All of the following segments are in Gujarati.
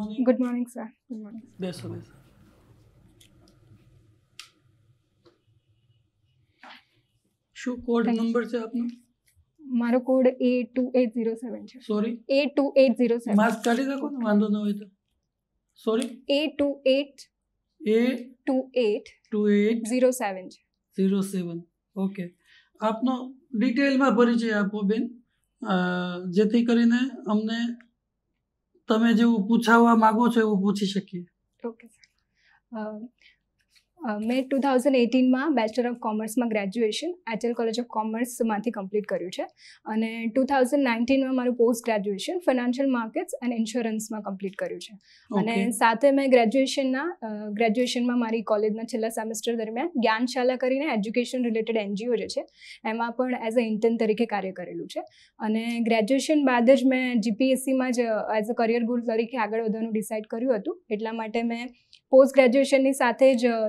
morning good morning sir good morning બેસો બેસો શું કોડ નંબર છે આપનો મારો code A eight zero seven છે sorry A two eight zero seven mask કાઢી શકો ને વાંધો ન હોય તો sorry A two eight A two eight two eight zero seven છે ઝીરો સેવન ઓકે આપનો ડિટેલમાં પરિચય આપો બેન જેથી કરીને અમને તમે જેવું પૂછાવવા માંગો છો એવું પૂછી શકીએ ઓકે સર મેં ટુ થાઉઝન્ડ એટીનમાં બેચલર ઓફ કોમર્સમાં ગ્રેજ્યુએશન એચએલ કોલેજ ઓફ કોમર્સમાંથી કમ્પ્લીટ કર્યું છે અને ટુ થાઉઝન્ડ નાઇન્ટીનમાં મારું પોસ્ટ ગ્રેજ્યુએશન ફિનાન્શિયલ માર્કેટ્સ અને ઇન્સ્યોરન્સમાં કમ્પ્લીટ કર્યું છે અને સાથે મેં ગ્રેજ્યુએશનના ગ્રેજ્યુએશનમાં મારી કોલેજના છેલ્લા સેમેસ્ટર દરમિયાન જ્ઞાનશાલા કરીને એજ્યુકેશન રિલેટેડ એનજીઓ જે છે એમાં પણ એઝ અ ઇન્ટર્ન તરીકે કાર્ય કરેલું છે અને ગ્રેજ્યુએશન બાદ જ મેં જીપીએસસીમાં જ એઝ અ કરિયર ગોલ તરીકે આગળ વધવાનું ડિસાઇડ કર્યું હતું એટલા માટે મેં પોસ્ટ ગ્રેજ્યુએશનની સાથે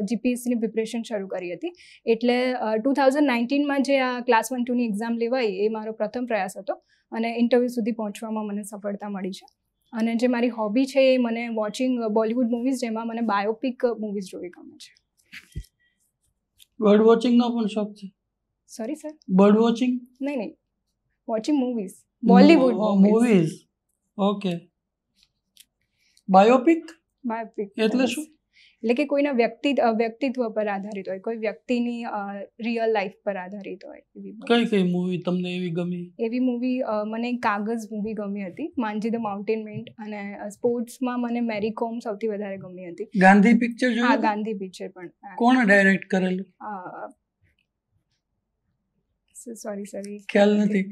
જ જીપીએસસીની પ્રિપરેશન શરૂ કરી હતી એટલે ટુ થાઉઝન્ડ નાઇન્ટીનમાં જે આ ક્લાસ વન ટુની એક્ઝામ લેવાઈ એ મારો પ્રથમ પ્રયાસ હતો અને ઇન્ટરવ્યૂ સુધી પહોંચવામાં મને સફળતા મળી છે અને જે મારી હોબી છે એ મને વોચિંગ બોલિવૂડ મૂવીઝ જેમાં મને બાયોપિક મૂવીઝ જોવી ગમે છે બર્ડ વોચિંગનો પણ શોખ છે સોરી સર બર્ડ વોચિંગ નહીં નહીં watching movies Bollywood movies okay biopic biopic એટલે શું એટલે કે કોઈના વ્યક્તિ વ્યક્તિત્વ પર આધારિત હોય કોઈ વ્યક્તિની રિયલ લાઈફ પર આધારિત હોય કઈ કઈ મૂવી તમને એવી ગમી એવી મૂવી મને કાગઝ મૂવી ગમી હતી માનજી ધ માઉન્ટેન મેન્ટ અને સ્પોર્ટ્સમાં મને મેરી કોમ સૌથી વધારે ગમી હતી ગાંધી પિક્ચર હા ગાંધી પિક્ચર પણ કોણ ડાયરેક્ટ કરેલું સોરી સોરી ખ્યાલ નથી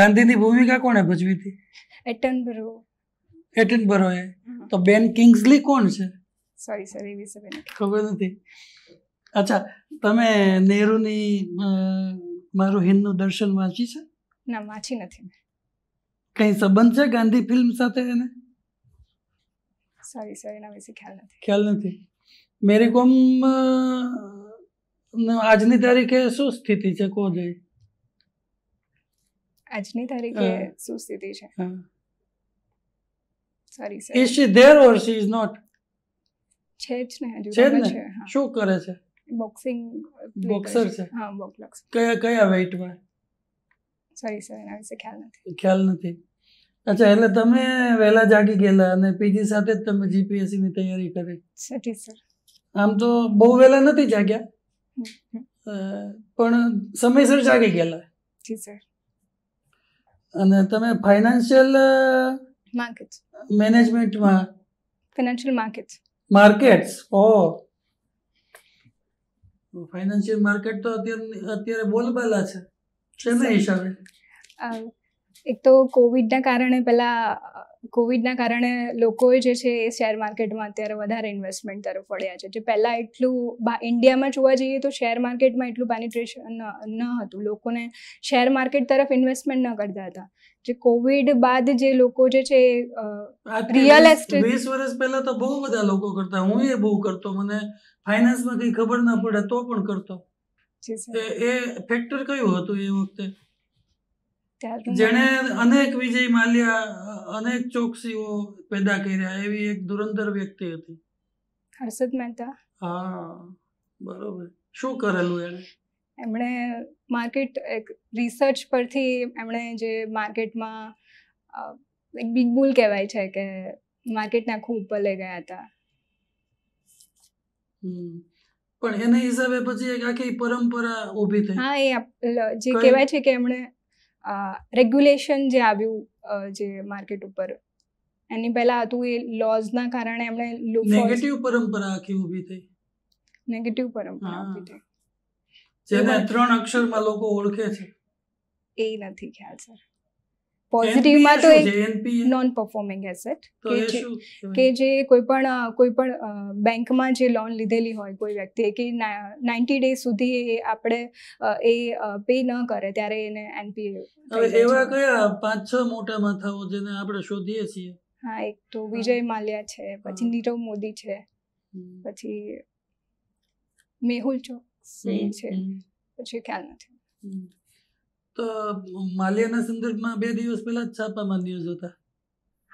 ગાંધીની ભૂમિકા કોણે ભજવી હતી એટન બરો એટન બરોએ તો બેન કિંગ્સલી કોણ છે સોરી સર એ વિશે મને ખબર નથી અચ્છા તમે નહેરુની મારું હિન્દનું દર્શન વાંચી છે ના વાંચી નથી કઈ સંબંધ છે ગાંધી ફિલ્મ સાથે એને સોરી સર એના વિશે ખ્યાલ નથી ખ્યાલ નથી મેરી કોમ આજની તારીખે શું સ્થિતિ છે કહો જોઈએ આજની તારીખે શું સ્થિતિ છે sorry sir is she there or she is not છે જ ને હજુ છે શું કરે છે બોક્સિંગ બોક્સર છે હા બોક્સ કયા કયા વેઇટમાં સોરી સર એના વિશે ખ્યાલ નથી ખ્યાલ નથી અચ્છા એટલે તમે વહેલા જાગી ગયેલા અને પીજી સાથે જ તમે જીપીએસસી ની તૈયારી કરી સટી સર આમ તો બહુ વહેલા નથી જાગ્યા પણ સમયસર જાગી ગયેલા જી સર અને તમે ફાઇનાન્શિયલ માર્કેટ મેનેજમેન્ટમાં ફાઇનાન્શિયલ માર્કેટ માર્કેટ્સ ઓ ફાઇનાન્શિયલ માર્કેટ તો અત્યારે અત્યારે બોલબાલા છે છે ને હિસાબે એક તો કોવિડના કારણે પેલા કોવિડના કારણે લોકોએ જે છે એ શેર માર્કેટમાં અત્યારે વધારે ઇન્વેસ્ટમેન્ટ તરફ વળ્યા છે જે પહેલાં એટલું ઇન્ડિયામાં જોવા જઈએ તો શેર માર્કેટમાં એટલું પેનિટ્રેશન ન હતું લોકોને શેર માર્કેટ તરફ ઇન્વેસ્ટમેન્ટ ન કરતા હતા જે કોવિડ બાદ જે લોકો જે છે રિયલ એસ્ટેટ વીસ વર્ષ પહેલા તો બહુ બધા લોકો કરતા હું એ બહુ કરતો મને ફાઇનાન્સમાં કંઈ ખબર ના પડે તો પણ કરતો એ ફેક્ટર કયું હતું એ વખતે જેને અનેક વિજય માલ્યા અનેક ચોકસીઓ પેદા કર્યા એવી એક દુરંદર વ્યક્તિ હતી હર્ષદ મહેતા હા બરોબર શું કરેલું એણે એમણે માર્કેટ એક રિસર્ચ પરથી એમણે જે માર્કેટમાં એક બિગ બુલ કહેવાય છે કે માર્કેટના ખૂબ ઉપર લઈ ગયા હતા પણ એના હિસાબે પછી એક આખી પરંપરા ઊભી થઈ હા એ જે કહેવાય છે કે એમણે રેગ્યુલેશન જે આવ્યું જે માર્કેટ ઉપર એની પહેલા હતું એ લોઝના કારણે એમણે નેગેટિવ પરંપરા આખી ઊભી થઈ નેગેટિવ પરંપરા ઊભી થઈ જેને ત્રણ અક્ષરમાં લોકો ઓળખે છે એ નથી ખ્યાલ સર પોઝિટિવમાં તો એક નોન પરફોર્મિંગ એસેટ કે જે કોઈ પણ કોઈ પણ બેંકમાં જે લોન લીધેલી હોય કોઈ વ્યક્તિ કે નાઇન્ટી ડે સુધી એ આપણે એ પે ન કરે ત્યારે એને એનપીએ હવે એવા કયા પાંચ છ મોટા માથાઓ જેને આપણે શોધીએ છીએ હા એક તો વિજય માલ્યા છે પછી નીરવ મોદી છે પછી મેહુલ ચોકસી છે પછી ખ્યાલ નથી તો માલિયાના સંદર્ભમાં બે દિવસ પહેલા જ છાપામાં ન્યૂઝ હતા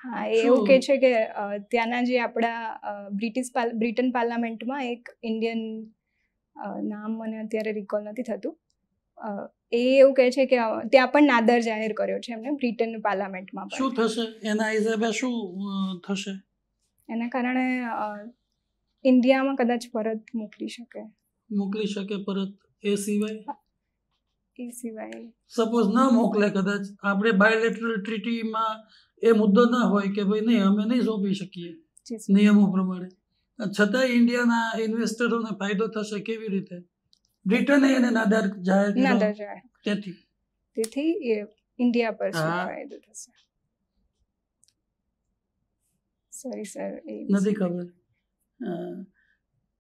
હા એ એવું કે છે કે ત્યાંના જે આપણા બ્રિટિશ બ્રિટન પાર્લામેન્ટમાં એક ઇન્ડિયન નામ મને અત્યારે રિકોલ નથી થતું એ એવું કહે છે કે ત્યાં પણ નાદર જાહેર કર્યો છે એમને બ્રિટન પાર્લામેન્ટમાં શું થશે એના હિસાબે શું થશે એના કારણે ઇન્ડિયામાં કદાચ પરત મોકલી શકે મોકલી શકે પરત એ સિવાય એ સિવાય સપોઝ ના મોકલે કદાચ આપણે બાયોલેટરલ ટ્રીટીમાં એ મુદ્દો ના હોય કે ભાઈ નહીં અમે નહીં સોંપી શકીએ નિયમો પ્રમાણે છતાં ઇન્ડિયાના ઇન્વેસ્ટરોને ફાયદો થશે કેવી રીતે બ્રિટને એને નાદાર જાહેર નાદાર જાહેર તેથી તેથી એ ઇન્ડિયા પર શું ફાયદો થશે સોરી સર નથી ખબર હા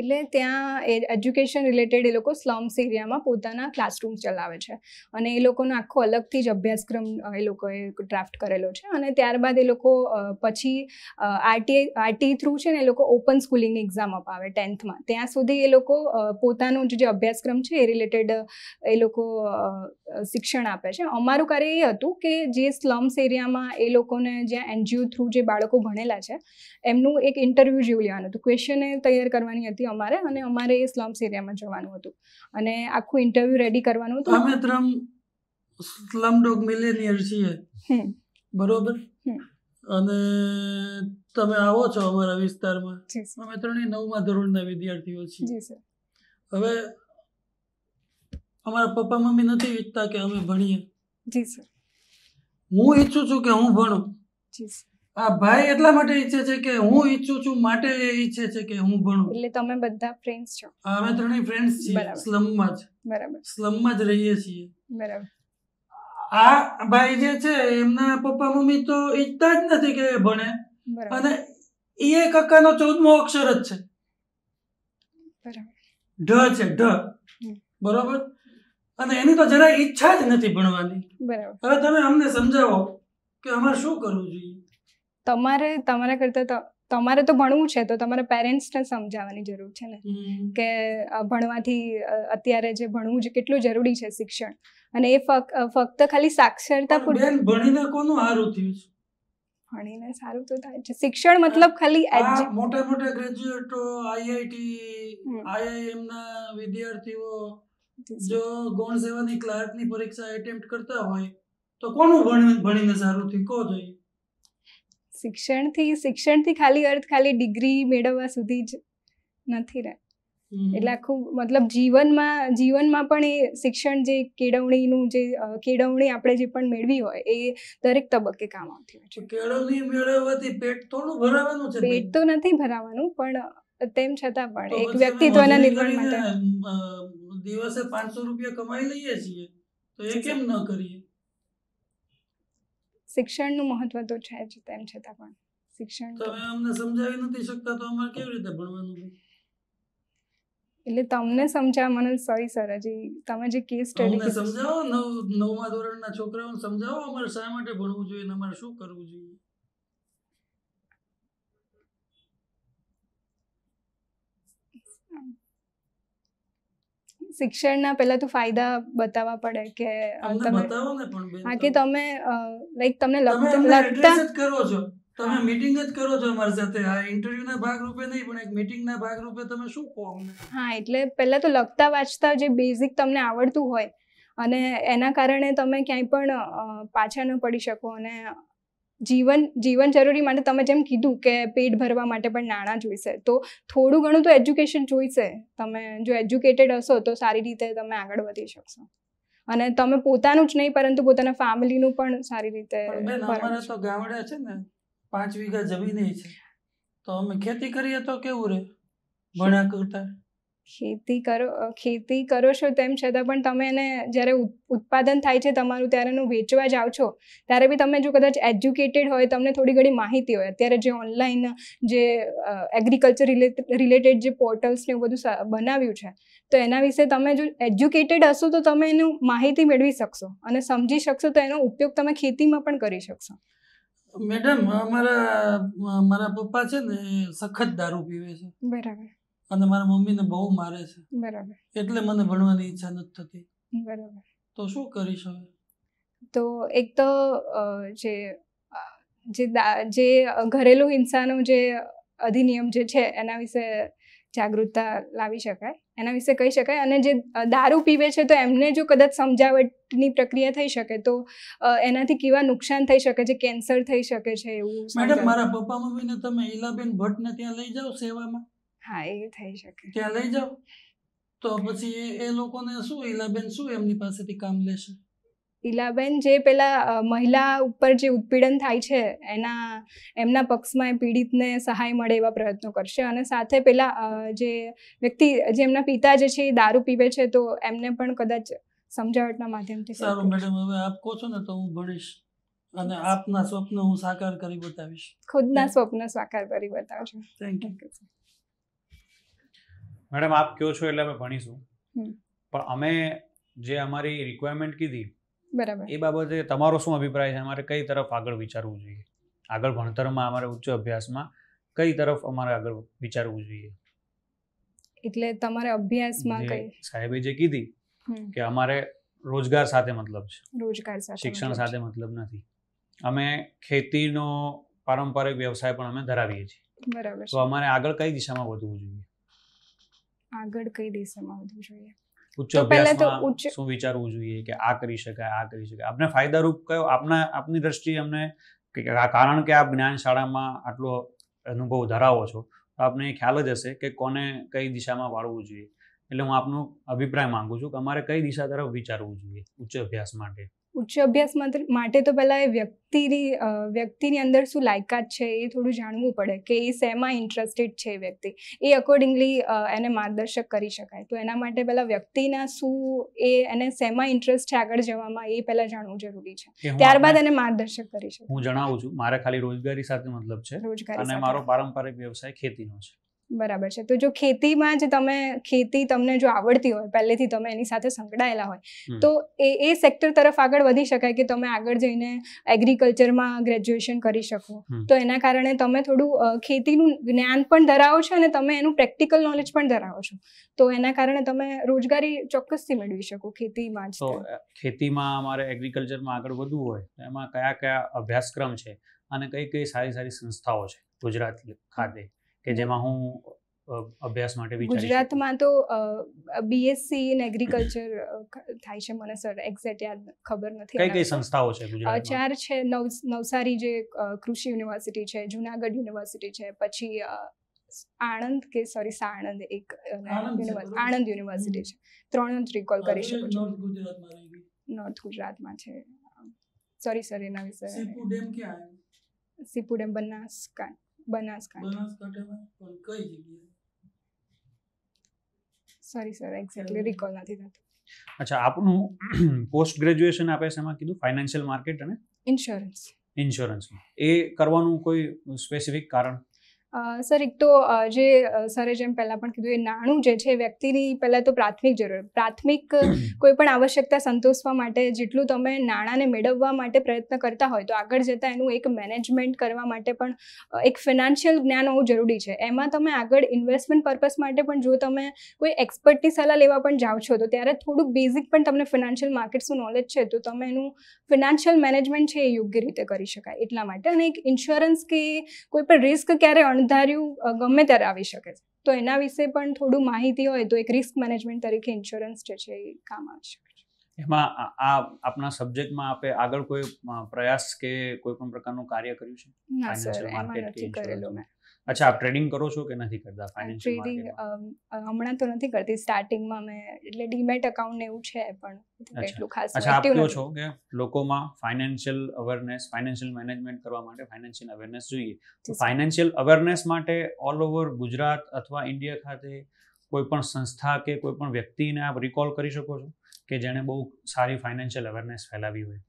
એટલે ત્યાં એ એજ્યુકેશન રિલેટેડ એ લોકો સ્લમ્સ એરિયામાં પોતાના ક્લાસરૂમ ચલાવે છે અને એ લોકોનો આખો અલગથી જ અભ્યાસક્રમ એ લોકોએ ડ્રાફ્ટ કરેલો છે અને ત્યારબાદ એ લોકો પછી આરટીઆઈ આરટી થ્રુ છે ને એ લોકો ઓપન સ્કૂલિંગની એક્ઝામ અપાવે ટેન્થમાં ત્યાં સુધી એ લોકો પોતાનો જે અભ્યાસક્રમ છે એ રિલેટેડ એ લોકો શિક્ષણ આપે છે અમારું કાર્ય એ હતું કે જે સ્લમ્સ એરિયામાં એ લોકોને જ્યાં એનજીઓ થ્રુ જે બાળકો ભણેલા છે એમનું એક ઇન્ટરવ્યુ જેવું લેવાનું હતું ક્વેશ્ચને તૈયાર કરવાની હતી હતી અમારે અને અમારે એ સ્લમ્સ એરિયામાં જવાનું હતું અને આખું ઇન્ટરવ્યુ રેડી કરવાનું હતું અમે ત્રણ સ્લમ ડોગ મિલેનિયર છીએ બરોબર અને તમે આવો છો અમારા વિસ્તારમાં અમે ત્રણેય નવમા ધોરણના વિદ્યાર્થીઓ છીએ હવે અમારા પપ્પા મમ્મી નથી ઈચ્છતા કે અમે ભણીએ જી સર હું ઈચ્છું છું કે હું ભણું જી સર આ ભાઈ એટલા માટે ઈચ્છે છે કે હું ઈચ્છું છું માટે એ ઈચ્છે છે કે હું ભણું એટલે તમે બધા ફ્રેન્ડ્સ છો અમે ત્રણેય ફ્રેન્ડ્સ છીએ સ્લમમાં જ બરાબર સ્લમમાં જ રહીએ છીએ બરાબર આ ભાઈ જે છે એમના પપ્પા મમ્મી તો ઈચ્છતા જ નથી કે ભણે અને એ કક્કાનો 14મો અક્ષર જ છે ઢ છે ઢ બરોબર અને એની તો જરા ઈચ્છા જ નથી ભણવાની બરાબર હવે તમે અમને સમજાવો કે અમારે શું કરવું જોઈએ તમારે તમારા કરતા તમારે તો ભણવું છે તો તમારા પેરેન્ટ્સને સમજાવવાની જરૂર છે ને કે ભણવાથી અત્યારે જે ભણવું છે કેટલું જરૂરી છે શિક્ષણ અને એ ફક્ત ખાલી સાક્ષરતા પૂરતું ભણીને કોનું સારું થયું છે ભણીને સારું તો થાય છે શિક્ષણ મતલબ ખાલી મોટા મોટા ગ્રેજ્યુએટો આઈઆઈટી આઈઆઈએમ ના વિદ્યાર્થીઓ જો ગૌણ સેવાની ક્લાર્કની પરીક્ષા એટેમ્પ્ટ કરતા હોય તો કોનું ભણીને સારું થયું કહો જોઈએ શિક્ષણથી શિક્ષણથી ખાલી અર્થ ખાલી ડિગ્રી મેળવવા સુધી જ નથી રહે એટલે આખું મતલબ જીવનમાં જીવનમાં પણ એ શિક્ષણ જે કેળવણીનું જે કેળવણી આપણે જે પણ મેળવી હોય એ દરેક તબક્કે કામ આવતી હોય છે કેળવણી મેળવવાથી પેટ થોડું ભરાવાનું છે પેટ તો નથી ભરાવાનું પણ તેમ છતાં પણ એક વ્યક્તિત્વના નિર્માણ માટે દિવસે પાંચસો રૂપિયા કમાઈ લઈએ છીએ તો એ કેમ ન કરીએ શિક્ષણનું મહત્વ તો છે જ તેમ છતાં પણ શિક્ષણ અમને સમજાવી નથી શકતા તો અમારે કેવી રીતે ભણવાનું એટલે તમને સમજાવવા મને સોરી સર હજી તમે જે કેસ સ્ટડી અમને સમજાવો નવ નવમા ધોરણના છોકરાઓને સમજાવો અમારે શા માટે ભણવું જોઈએ અને અમારે શું કરવું જોઈએ શિક્ષણના પહેલા તો ફાયદા બતાવવા પડે કે તમે બતાવો તમે લાઈક તમને લગતા કરો છો તમે મીટિંગ જ કરો છો અમારી સાથે આ ઇન્ટરવ્યુના ભાગરૂપે નહીં પણ એક મીટિંગના ભાગરૂપે તમે શું કહો હા એટલે પહેલા તો લખતા વાંચતા જે બેઝિક તમને આવડતું હોય અને એના કારણે તમે ક્યાંય પણ પાછા ન પડી શકો અને જીવન જીવન જરૂરી માટે તમે જેમ કીધું કે પેટ ભરવા માટે પણ નાણાં જોઈશે તો થોડું ઘણું તો એજ્યુકેશન જોઈશે તમે જો એજ્યુકેટેડ હશો તો સારી રીતે તમે આગળ વધી શકશો અને તમે પોતાનું જ નહીં પરંતુ પોતાના ફેમિલીનું પણ સારી રીતે ગામડે છે ને પાંચ વીઘા જમીન છે તો અમે ખેતી કરીએ તો કેવું રહે ભણ્યા કરતા ખેતી કરો ખેતી કરો છો તેમ છતાં પણ તમે એને જ્યારે ઉત્પાદન થાય છે તમારું ત્યારે એનું વેચવા જાઓ છો ત્યારે બી તમે જો કદાચ એજ્યુકેટેડ હોય તમને થોડી ઘણી માહિતી હોય અત્યારે જે ઓનલાઈન જે એગ્રીકલ્ચર રિલેટેડ જે પોર્ટલ્સ ને એવું બધું બનાવ્યું છે તો એના વિશે તમે જો એજ્યુકેટેડ હશો તો તમે એનું માહિતી મેળવી શકશો અને સમજી શકશો તો એનો ઉપયોગ તમે ખેતીમાં પણ કરી શકશો મેડમ અમારા મારા પપ્પા છે ને સખત દારૂ પીવે છે બરાબર અને મારા મમ્મીને બહુ મારે છે બરાબર એટલે મને ભણવાની ઈચ્છા નથી થતી બરાબર તો શું કરીશ હવે તો એક તો જે જે જે ઘરેલું હિંસાનું જે અધિનિયમ જે છે એના વિશે જાગૃતતા લાવી શકાય એના વિશે કહી શકાય અને જે દારૂ પીવે છે તો એમને જો કદાચ સમજાવટની પ્રક્રિયા થઈ શકે તો એનાથી કેવા નુકસાન થઈ શકે છે કેન્સર થઈ શકે છે એવું મેડમ મારા પપ્પા મમ્મીને તમે ઈલાબેન ભટ્ટને ત્યાં લઈ જાઓ સેવામાં હા એ થઈ શકે ત્યાં લઈ જાઓ તો પછી એ લોકોને શું ઈલાબેન શું એમની પાસેથી કામ લેશે ઈલાબેન જે પેલા મહિલા ઉપર જે ઉત્પીડન થાય છે એના એમના પક્ષમાં પીડિતને સહાય મળે એવા પ્રયત્નો કરશે અને સાથે પેલા જે વ્યક્તિ જે એમના પિતા જે છે એ દારૂ પીવે છે તો એમને પણ કદાચ સમજાવટના માધ્યમથી સારું મેડમ હવે આપ કહો છો ને તો હું ભણીશ અને આપના સ્વપ્ન હું સાકાર કરી બતાવીશ ખુદના સ્વપ્ન સાકાર કરી બતાવજો થેન્ક યુ મેડમ આપ કયો છો એટલે અમે ભણીશું પણ અમે જે અમારી રિક્વાયરમેન્ટ કીધી બરાબર એ બાબતે તમારો શું અભિપ્રાય છે અમારે કઈ તરફ આગળ વિચારવું જોઈએ આગળ ભણતરમાં અમારે ઉચ્ચ અભ્યાસમાં કઈ તરફ અમારે આગળ વિચારવું જોઈએ એટલે તમારે અભ્યાસમાં કઈ સાહેબે જે કીધી કે અમારે રોજગાર સાથે મતલબ છે રોજગાર સાથે શિક્ષણ સાથે મતલબ નથી અમે ખેતીનો પારંપરિક વ્યવસાય પણ અમે ધરાવીએ છીએ બરાબર તો અમારે આગળ કઈ દિશામાં વધવું જોઈએ આગળ કઈ દિશામાં વધવું જોઈએ ઉચ્ચ અભ્યાસમાં શું વિચારવું જોઈએ કે આ કરી શકાય આ કરી શકાય આપને ફાયદારૂપ કયો આપના આપની દ્રષ્ટિએ અમને કારણ કે આપ જ્ઞાન શાળામાં આટલો અનુભવ ધરાવો છો તો આપને ખ્યાલ જ હશે કે કોને કઈ દિશામાં વાળવું જોઈએ એટલે હું આપનો અભિપ્રાય માંગુ છું કે અમારે કઈ દિશા તરફ વિચારવું જોઈએ ઉચ્ચ અભ્યાસ માટે ઉચ્ચ અભ્યાસ માટે તો પહેલાં એ વ્યક્તિની વ્યક્તિની અંદર શું લાયકાત છે એ થોડું જાણવું પડે કે એ શેમાં ઇન્ટરેસ્ટેડ છે એ વ્યક્તિ એ અકોર્ડિંગલી એને માર્ગદર્શક કરી શકાય તો એના માટે પહેલાં વ્યક્તિના શું એ એને શેમાં ઇન્ટરેસ્ટ છે આગળ જવામાં એ પહેલાં જાણવું જરૂરી છે ત્યારબાદ એને માર્ગદર્શક કરી શકાય હું જણાવું છું મારે ખાલી રોજગારી સાથે મતલબ છે અને મારો પારંપરિક વ્યવસાય ખેતીનો છે બરાબર છે તો જો ખેતીમાં જ તમે ખેતી તમને જો આવડતી હોય પહેલેથી તમે એની સાથે સંકળાયેલા હોય તો એ એ સેક્ટર તરફ આગળ વધી શકાય કે તમે આગળ જઈને એગ્રીકલ્ચરમાં ગ્રેજ્યુએશન કરી શકો તો એના કારણે તમે થોડું ખેતીનું જ્ઞાન પણ ધરાવો છો અને તમે એનું પ્રેક્ટિકલ નોલેજ પણ ધરાવો છો તો એના કારણે તમે રોજગારી ચોક્કસથી મેળવી શકો ખેતીમાં જ ખેતીમાં અમારે એગ્રીકલ્ચરમાં આગળ વધવું હોય એમાં કયા કયા અભ્યાસક્રમ છે અને કઈ કઈ સારી સારી સંસ્થાઓ છે ગુજરાત ખાતે કે જેમાં હું અભ્યાસ માટે ગુજરાતમાં તો બીએસસી ઇન એગ્રીકલ્ચર થાય છે મને સર એક્ઝેક્ટ યાદ ખબર નથી કઈ કઈ સંસ્થાઓ છે ગુજરાતમાં ચાર છે નવસારી જે કૃષિ યુનિવર્સિટી છે જુનાગઢ યુનિવર્સિટી છે પછી આણંદ કે સોરી સાણંદ એક આણંદ યુનિવર્સિટી છે ત્રણ જ રિકોલ કરી શકું છું નોર્થ ગુજરાતમાં છે સોરી સર એના વિશે સીપુ ડેમ ક્યાં Sipu Banaskantha sorry sir exactly recall નથી અચ્છા આપનું પોસ્ટ ગ્રેજ્યુએશન આપે છે એમાં કીધું ફાઇનાન્શિયલ માર્કેટ અને ઇન્સ્યોરન્સ ઇન્સ્યોરન્સ એ કરવાનું કોઈ સ્પેસિફિક કારણ સર એક તો જે સરે જેમ પહેલાં પણ કીધું એ નાણું જે છે વ્યક્તિની પહેલાં તો પ્રાથમિક જરૂર પ્રાથમિક કોઈ પણ આવશ્યકતા સંતોષવા માટે જેટલું તમે નાણાંને મેળવવા માટે પ્રયત્ન કરતા હોય તો આગળ જતાં એનું એક મેનેજમેન્ટ કરવા માટે પણ એક ફિનાન્શિયલ જ્ઞાન હોવું જરૂરી છે એમાં તમે આગળ ઇન્વેસ્ટમેન્ટ પર્પસ માટે પણ જો તમે કોઈ એક્સપર્ટની સલાહ લેવા પણ જાઓ છો તો ત્યારે થોડુંક બેઝિક પણ તમને ફિનાન્શિયલ માર્કેટ્સનું નોલેજ છે તો તમે એનું ફિનાન્શિયલ મેનેજમેન્ટ છે એ યોગ્ય રીતે કરી શકાય એટલા માટે અને એક ઇન્સ્યોરન્સ કે કોઈ પણ રિસ્ક ક્યારે અણધાર્યું ગમે ત્યારે આવી શકે છે તો એના વિશે પણ થોડું માહિતી હોય તો એક રિસ્ક મેનેજમેન્ટ તરીકે ઇન્સ્યોરન્સ જે છે એ કામ આવી શકે છે એમાં આ આપના સબ્જેક્ટમાં આપે આગળ કોઈ પ્રયાસ કે કોઈ પણ પ્રકારનું કાર્ય કર્યું છે ના સર એમાં નથી કરેલું મેં અચ્છા આપ ટ્રેડિંગ કરો છો કે નથી કરતા ફાઇનાન્શિયલ ટ્રેડિંગ હમણાં તો નથી કરતી સ્ટાર્ટિંગમાં મેં એટલે ડીમેટ એકાઉન્ટ ને એવું છે પણ એટલું ખાસ અચ્છા આપ કહો છો કે લોકોમાં ફાઇનાન્શિયલ અવેરનેસ ફાઇનાન્શિયલ મેનેજમેન્ટ કરવા માટે ફાઇનાન્શિયલ અવેરનેસ જોઈએ તો ફાઇનાન્શિયલ અવેરનેસ માટે ઓલ ઓવર ગુજરાત અથવા ઇન્ડિયા ખાતે કોઈ પણ સંસ્થા કે કોઈ પણ વ્યક્તિને આપ રિકોલ કરી શકો છો કે જેણે બહુ સારી ફાઇનાન્શિયલ અવેરનેસ ફેલાવી હોય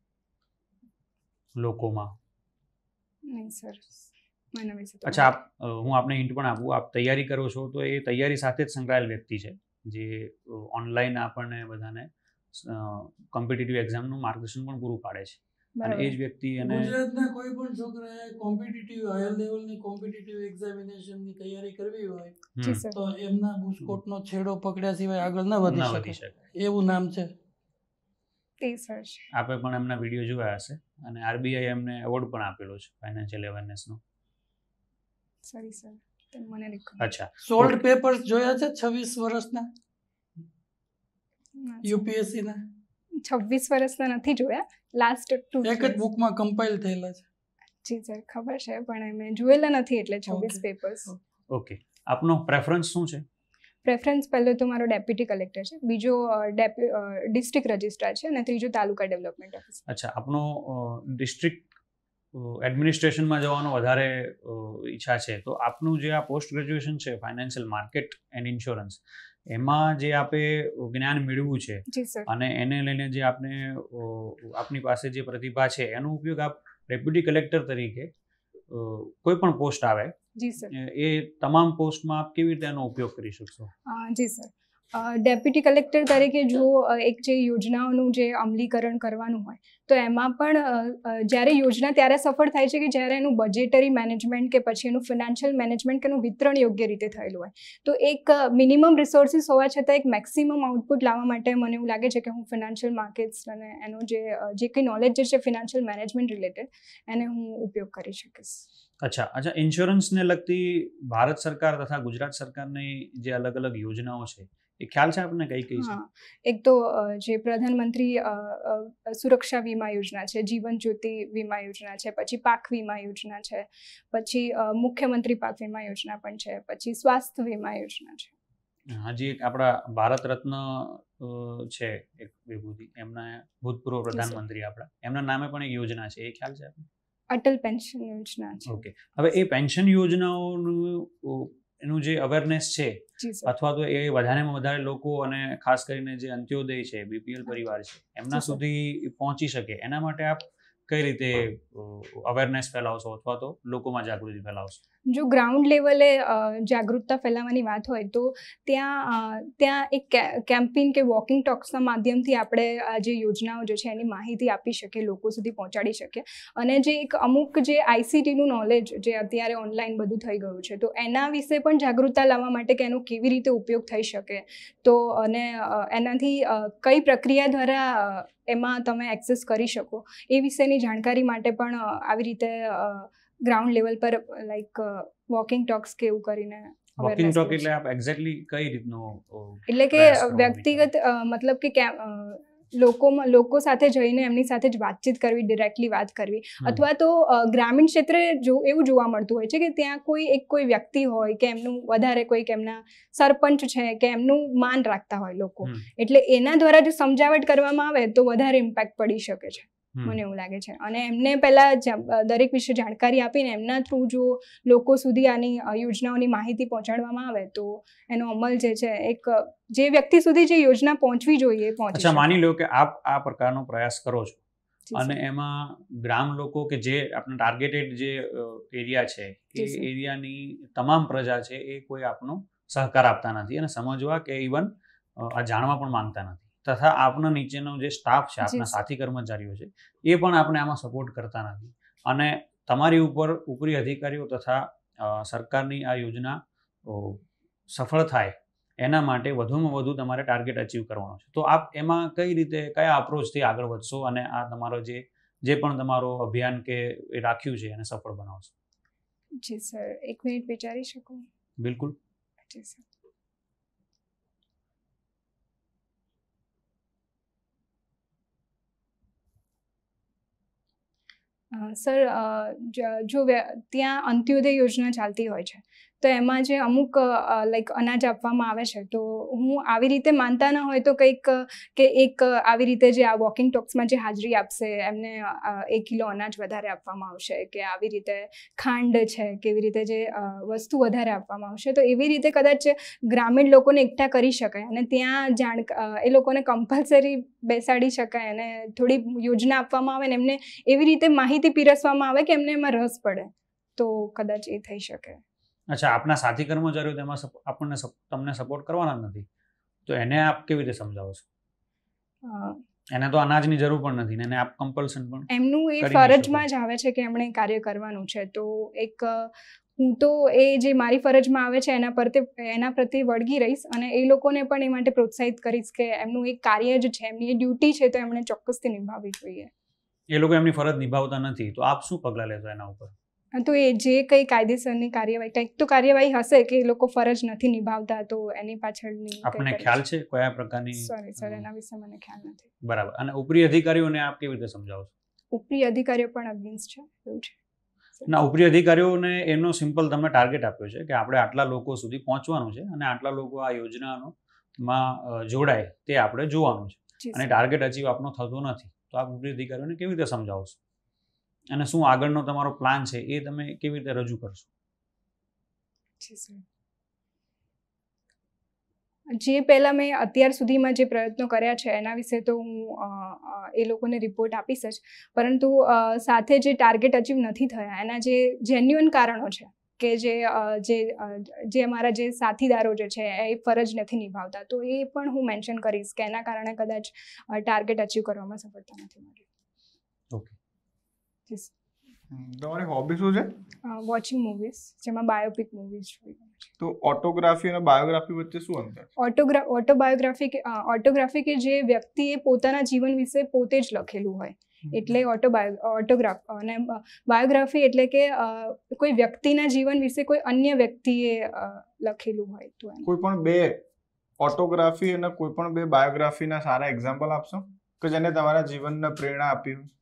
લોકોમાં નહીં સર અચ્છા આપ હું આપને હિન્ટ પણ આપું આપ તૈયારી કરો છો તો એ તૈયારી સાથે જ સંકળાયેલ વ્યક્તિ છે જે ઓનલાઈન આપણને બધાને કોમ્પિટિટિવ એક્ઝામનું માર્ગદર્શન પણ પૂરું પાડે છે અને એ જ વ્યક્તિ અને ગુજરાતના કોઈ પણ છોકરાએ કોમ્પિટિટિવ હાયર લેવલની કોમ્પિટિટિવ એક્ઝામિનેશનની તૈયારી કરવી હોય તો એમના બુસ્કોટનો છેડો પકડ્યા સિવાય આગળ ન વધી શકે એવું નામ છે આપે પણ એમના વિડીયો જોયા હશે અને આરબીઆઈ એમને એવોર્ડ પણ આપેલો છે ફાઇનાન્શિયલ અવેરનેસનો સોરી સર મને અચ્છા સોલ્ડ પેપર્સ જોયા છે છવ્વીસ વર્ષના યુપીએસસી ના છવ્વીસ વર્ષના નથી જોયા લાસ્ટ ટુ એક જ બુકમાં કમ્પાઇલ થયેલા છે જી સર ખબર છે પણ મેં જોયેલા નથી એટલે છવ્વીસ પેપર્સ ઓકે આપનો પ્રેફરન્સ શું છે પ્રેફરન્સ પહેલો તો મારો ડેપ્યુટી કલેક્ટર છે બીજો ડિસ્ટ્રિક્ટ રજિસ્ટ્રાર છે અને ત્રીજો તાલુકા ડેવલપમેન્ટ ઓફિસર અચ્છા આપનો ડિસ્ટ્રિક્ટ એડમિનિસ્ટ્રેશનમાં જવાનો વધારે ઈચ્છા છે તો આપનું જે આ પોસ્ટ ગ્રેજ્યુએશન છે ફાઇનાન્શિયલ માર્કેટ એન્ડ ઇન્સ્યોરન્સ એમાં જે આપે જ્ઞાન મેળવ્યું છે અને એને લઈને જે આપને આપની પાસે જે પ્રતિભા છે એનો ઉપયોગ આપ ડેપ્યુટી કલેક્ટર તરીકે કોઈ પણ પોસ્ટ આવે એ તમામ પોસ્ટમાં આપ કેવી રીતે એનો ઉપયોગ કરી શકશો જી સર ડેપ્યુટી કલેક્ટર તરીકે જો એક જે યોજનાઓનું જે અમલીકરણ કરવાનું હોય તો એમાં પણ જ્યારે યોજના ત્યારે સફળ થાય છે કે જ્યારે એનું બજેટરી મેનેજમેન્ટ કે પછી એનું ફિનાન્શિયલ મેનેજમેન્ટ કે એનું વિતરણ યોગ્ય રીતે થયેલું હોય તો એક મિનિમમ રિસોર્સિસ હોવા છતાં એક મેક્સિમમ આઉટપુટ લાવવા માટે મને એવું લાગે છે કે હું ફિનાન્શિયલ માર્કેટ્સ અને એનું જે જે કંઈ નોલેજ જે છે ફિનાન્શિયલ મેનેજમેન્ટ રિલેટેડ એને હું ઉપયોગ કરી શકીશ અચ્છા અચ્છા ઇન્સ્યોરન્સને લગતી ભારત સરકાર તથા ગુજરાત સરકારની જે અલગ અલગ યોજનાઓ છે એ ખ્યાલ છે આપને કઈ કઈ છે એક તો જે પ્રધાનમંત્રી સુરક્ષા વીમા યોજના છે જીવન જ્યોતિ વીમા યોજના છે પછી પાક વીમા યોજના છે પછી મુખ્યમંત્રી પાક વીમા યોજના પણ છે પછી સ્વાસ્થ્ય વીમા યોજના છે હાજી એક આપણા ભારત રત્ન છે એક વિભૂતિ એમના ભૂતપૂર્વ પ્રધાનમંત્રી આપણા એમના નામે પણ એક યોજના છે એ ખ્યાલ છે અટલ પેન્શન યોજના છે ઓકે હવે એ પેન્શન યોજનાઓનું એનું જે અવેરનેસ છે અથવા તો એ વધારેમાં વધારે લોકો અને ખાસ કરીને જે અંત્યોદય છે બીપીએલ પરિવાર છે એમના સુધી પહોંચી શકે એના માટે આપ કઈ રીતે અવેરનેસ ફેલાવશો અથવા તો લોકોમાં જાગૃતિ ફેલાવશો જો ગ્રાઉન્ડ લેવલે જાગૃતતા ફેલાવવાની વાત હોય તો ત્યાં ત્યાં એક કેમ્પિંગ કે વોકિંગ ટોક્સના માધ્યમથી આપણે આ જે યોજનાઓ જે છે એની માહિતી આપી શકીએ લોકો સુધી પહોંચાડી શકીએ અને જે એક અમુક જે આઈસીટીનું નોલેજ જે અત્યારે ઓનલાઈન બધું થઈ ગયું છે તો એના વિશે પણ જાગૃતતા લાવવા માટે કે એનો કેવી રીતે ઉપયોગ થઈ શકે તો અને એનાથી કઈ પ્રક્રિયા દ્વારા એમાં તમે એક્સેસ કરી શકો એ વિશેની જાણકારી માટે પણ આવી રીતે ગ્રાઉન્ડ લેવલ પર લાઈક વોકિંગ ટોક્સ કે એવું કરીને વોકિંગ ટોક એટલે આપ એક્ઝેક્ટલી કઈ રીતનો એટલે કે વ્યક્તિગત મતલબ કે લોકો લોકો સાથે જઈને એમની સાથે જ વાતચીત કરવી ડિરેક્ટલી વાત કરવી અથવા તો ગ્રામીણ ક્ષેત્રે જો એવું જોવા મળતું હોય છે કે ત્યાં કોઈ એક કોઈ વ્યક્તિ હોય કે એમનું વધારે કોઈક એમના સરપંચ છે કે એમનું માન રાખતા હોય લોકો એટલે એના દ્વારા જો સમજાવટ કરવામાં આવે તો વધારે ઇમ્પેક્ટ પડી શકે છે મને એવું લાગે છે અને એમને પહેલા દરેક વિશે જાણકારી આપીને એમના થ્રુ જો લોકો સુધી આની યોજનાઓની માહિતી પહોંચાડવામાં આવે તો એનો અમલ જે છે એક જે વ્યક્તિ સુધી જે યોજના પહોંચવી જોઈએ પહોંચે માની લો કે આપ આ પ્રકારનો પ્રયાસ કરો છો અને એમાં ગ્રામ લોકો કે જે આપણા ટાર્ગેટેડ જે એરિયા છે એ એરિયાની તમામ પ્રજા છે એ કોઈ આપનો સહકાર આપતા નથી અને સમજવા કે ઇવન આ જાણવા પણ માંગતા નથી તથા આપનો નીચેનો જે સ્ટાફ છે આપના સાથી કર્મચારીઓ છે એ પણ આપણે આમાં સપોર્ટ કરતા નથી અને તમારી ઉપર ઉપરી અધિકારીઓ તથા સરકારની આ યોજના સફળ થાય એના માટે વધુમાં વધુ તમારે ટાર્ગેટ અચીવ કરવાનો છે તો આપ એમાં કઈ રીતે કયા અપ્રોચથી આગળ વધશો અને આ તમારો જે જે પણ તમારો અભિયાન કે એ રાખ્યું છે એને સફળ બનાવશો જી સર એક મિનિટ વિચારી શકો બિલકુલ જી સર સર જો ત્યાં અંત્યોદય યોજના ચાલતી હોય છે તો એમાં જે અમુક લાઈક અનાજ આપવામાં આવે છે તો હું આવી રીતે માનતા ન હોય તો કંઈક કે એક આવી રીતે જે આ વોકિંગ ટોક્સમાં જે હાજરી આપશે એમને એક કિલો અનાજ વધારે આપવામાં આવશે કે આવી રીતે ખાંડ છે કેવી રીતે જે વસ્તુ વધારે આપવામાં આવશે તો એવી રીતે કદાચ ગ્રામીણ લોકોને એકઠા કરી શકાય અને ત્યાં જાણ એ લોકોને કમ્પલસરી બેસાડી શકાય અને થોડી યોજના આપવામાં આવે ને એમને એવી રીતે માહિતી પીરસવામાં આવે કે એમને એમાં રસ પડે તો કદાચ એ થઈ શકે અચ્છા આપના સાથી કર્મચારીઓ તેમાં આપણને તમને સપોર્ટ કરવાના નથી તો એને આપ કેવી રીતે સમજાવો છો એને તો અનાજની જરૂર પણ નથી ને આપ કમ્પલ્શન પણ એમનું એ ફરજમાં જ આવે છે કે એમણે કાર્ય કરવાનું છે તો એક હું તો એ જે મારી ફરજમાં આવે છે એના પરતે એના પ્રત્યે વળગી રહીશ અને એ લોકોને પણ એ માટે પ્રોત્સાહિત કરીશ કે એમનું એક કાર્ય જ છે એમની ડ્યુટી છે તો એમણે ચોક્કસથી નિભાવવી જોઈએ એ લોકો એમની ફરજ નિભાવતા નથી તો આપ શું પગલાં લેશો એના ઉપર તો એ જે કંઈ કાયદેસરની કાર્યવાહી કંઈક તો કાર્યવાહી હશે કે લોકો ફરજ નથી નિભાવતા તો એની પાછળની આપણને ખ્યાલ છે કયા પ્રકારની સોરી સર એના વિશે મને ખ્યાલ નથી બરાબર અને ઉપરી અધિકારીઓને આપ કેવી રીતે સમજાવો છો ઉપરી અધિકારીઓ પણ અગેન્સ્ટ છે એવું છે ના ઉપરી અધિકારીઓને એનો સિમ્પલ તમે ટાર્ગેટ આપ્યો છે કે આપણે આટલા લોકો સુધી પહોંચવાનું છે અને આટલા લોકો આ યોજનાનો માં જોડાય તે આપણે જોવાનું છે અને ટાર્ગેટ અચીવ આપનો થતો નથી તો આપ ઉપરી અધિકારીઓને કેવી રીતે સમજાવશો અને શું આગળનો તમારો પ્લાન છે એ તમે કેવી રીતે રજૂ કરશો જે પહેલાં મેં અત્યાર સુધીમાં જે પ્રયત્નો કર્યા છે એના વિશે તો હું એ લોકોને રિપોર્ટ આપીશ જ પરંતુ સાથે જે ટાર્ગેટ અચીવ નથી થયા એના જે જેન્યુઅન કારણો છે કે જે જે જે અમારા જે સાથીદારો જે છે એ ફરજ નથી નિભાવતા તો એ પણ હું મેન્શન કરીશ કે એના કારણે કદાચ ટાર્ગેટ અચીવ કરવામાં સફળતા નથી મળી ઓકે તમારી હોબી શું છે વોચિંગ મૂવીઝ જેમાં બાયોપિક મૂવીઝ જોઈએ તો ઓટોગ્રાફી અને બાયોગ્રાફી વચ્ચે શું અંતર ઓટોબાયોગ્રાફી કે ઓટોગ્રાફી કે જે વ્યક્તિએ પોતાના જીવન વિશે પોતે જ લખેલું હોય એટલે ઓટોબાયો ઓટોગ્રાફ અને બાયોગ્રાફી એટલે કે કોઈ વ્યક્તિના જીવન વિશે કોઈ અન્ય વ્યક્તિએ લખેલું હોય તો કોઈ પણ બે ઓટોગ્રાફી અને કોઈ પણ બે બાયોગ્રાફીના સારા એક્ઝામ્પલ આપશો કે જેને તમારા જીવનને પ્રેરણા આપી હોય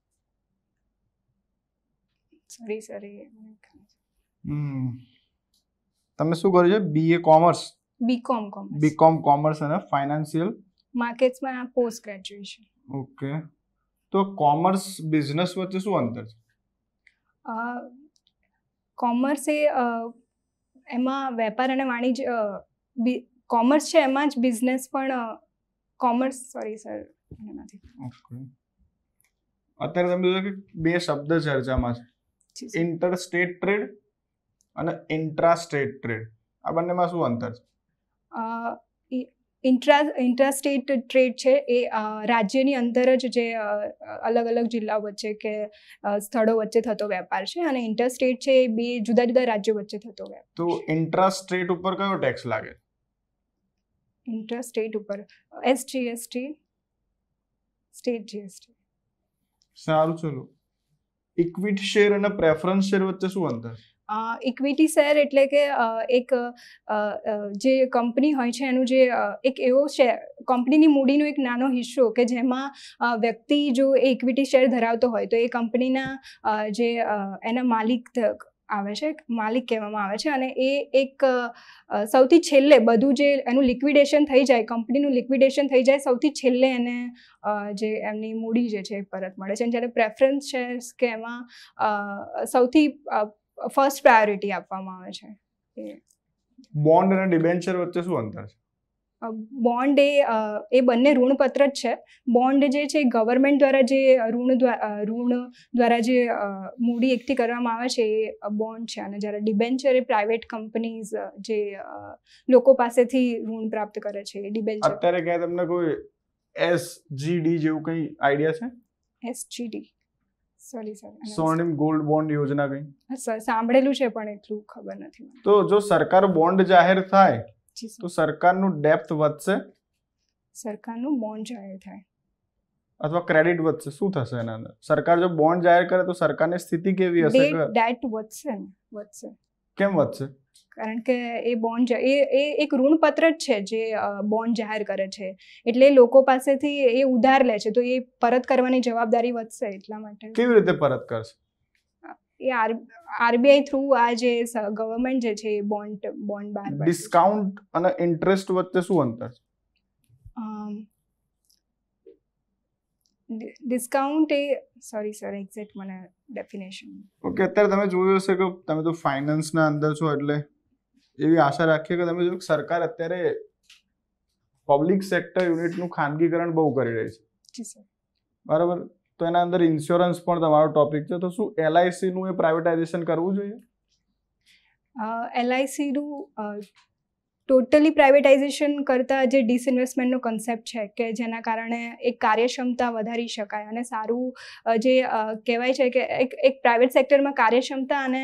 સરી સરી તમે શું કર્યું છે BA commerce BCom commerce BCom commerce અને ફાઇનાન્શિયલ માર્કેટ્સમાં પોસ્ટ ગ્રેજ્યુએશન ઓકે તો કોમર્સ બિઝનેસ વચ્ચે શું અંતર છે કોમર્સ એ એમાં વેપાર અને વાણિજ્ય કોમર્સ છે એમાં જ બિઝનેસ પણ કોમર્સ સોરી સર એનાથી ઓકે અત્યારે તમે જોયું કે બે શબ્દ ચર્ચામાં છે ઇન્ટરસ્ટેટ ટ્રેડ અને ઇન્ટ્રાસ્ટેટ ટ્રેડ આ બંનેમાં શું અંતર છે ઇન્ટ્રા ઇન્ટ્રાસ્ટેટ ટ્રેડ છે એ રાજ્યની અંદર જ જે અલગ અલગ જિલ્લાઓ વચ્ચે કે સ્થળો વચ્ચે થતો વેપાર છે અને ઇન્ટરસ્ટેટ છે એ બે જુદા જુદા રાજ્યો વચ્ચે થતો વેપાર તો ઇન્ટ્રાસ્ટેટ ઉપર કયો ટેક્સ લાગે ઇન્ટ્રાસ્ટેટ ઉપર એસ એસજીએસટી સ્ટેટ જીએસટી સારું ચલો ઇક્વિટી શેર અને પ્રેફરન્સ શેર વચ્ચે શું અંતર ઇક્વિટી શેર એટલે કે એક જે કંપની હોય છે એનું જે એક એવો શેર કંપનીની મૂડીનો એક નાનો હિસ્સો કે જેમાં વ્યક્તિ જો એ ઇક્વિટી શેર ધરાવતો હોય તો એ કંપનીના જે એના માલિક આવે છે માલિક કહેવામાં આવે છે અને એ એક સૌથી છેલ્લે બધું જે એનું લિક્વિડેશન થઈ જાય કંપનીનું લિક્વિડેશન થઈ જાય સૌથી છેલ્લે એને જે એમની મૂડી જે છે એ પરત મળે છે જ્યારે પ્રેફરન્સ શેર્સ કે એમાં સૌથી ફર્સ્ટ પ્રાયોરિટી આપવામાં આવે છે બોન્ડ અને ડિબેન્ચર વચ્ચે શું અંતર છે બોન્ડ એ એ બંને ઋણપત્ર જ છે બોન્ડ જે છે ગવર્મેન્ટ દ્વારા જે ઋણ ઋણ દ્વારા જે મૂડી એકઠી કરવામાં આવે છે એ બોન્ડ છે અને જ્યારે ડિબેન્ચર એ પ્રાઇવેટ કંપનીઝ જે લોકો પાસેથી ઋણ પ્રાપ્ત કરે છે એ ડિબેન્ચર અત્યારે ક્યાં તમને કોઈ એસજીડી જેવું કંઈ આઈડિયા છે SGD sorry sir sovereign gold bond યોજના કંઈ સાંભળેલું છે પણ એટલું ખબર નથી તો જો સરકાર બોન્ડ જાહેર થાય તો સરકારનું ડેપ્થ વધશે સરકારનું બોન્ડ જાહેર થાય અથવા ક્રેડિટ વધશે શું થશે એના અંદર સરકાર જો બોન્ડ જાહેર કરે તો સરકારની સ્થિતિ કેવી હશે ડેટ વધશે ને વધશે કેમ વધશે કારણ કે એ બોન્ડ એ એ એક ઋણપત્ર જ છે જે બોન્ડ જાહેર કરે છે એટલે લોકો પાસેથી એ ઉધાર લે છે તો એ પરત કરવાની જવાબદારી વધશે એટલા માટે કેવી રીતે પરત કરશે એ આર આરબીઆઈ થ્રુ આ જે ગવર્મેન્ટ જે છે એ બોન્ડ બોન્ડ બાર ડિસ્કાઉન્ટ અને ઇન્ટરેસ્ટ વચ્ચે શું અંતર છે ડિસ્કાઉન્ટ એ સોરી સર એક્ઝેક્ટ મને ડેફિનેશન ઓકે અત્યારે તમે જોયું હશે કે તમે તો ફાઇનાન્સના અંદર છો એટલે એવી આશા રાખીએ કે તમે જો સરકાર અત્યારે પબ્લિક સેક્ટર યુનિટનું ખાનગીકરણ બહુ કરી રહી છે બરાબર તો એના અંદર ઇન્સ્યોરન્સ પણ તમારો ટોપિક છે તો શું એલઆઈસીનું એ પ્રાઇવેટાઇઝેશન કરવું જોઈએ એલઆઈસીનું ટોટલી પ્રાઇવેટાઇઝેશન કરતા જે ડિસઇન્વેસ્ટમેન્ટનો કન્સેપ્ટ છે કે જેના કારણે એક કાર્યક્ષમતા વધારી શકાય અને સારું જે કહેવાય છે કે એક એક પ્રાઇવેટ સેક્ટરમાં કાર્યક્ષમતા અને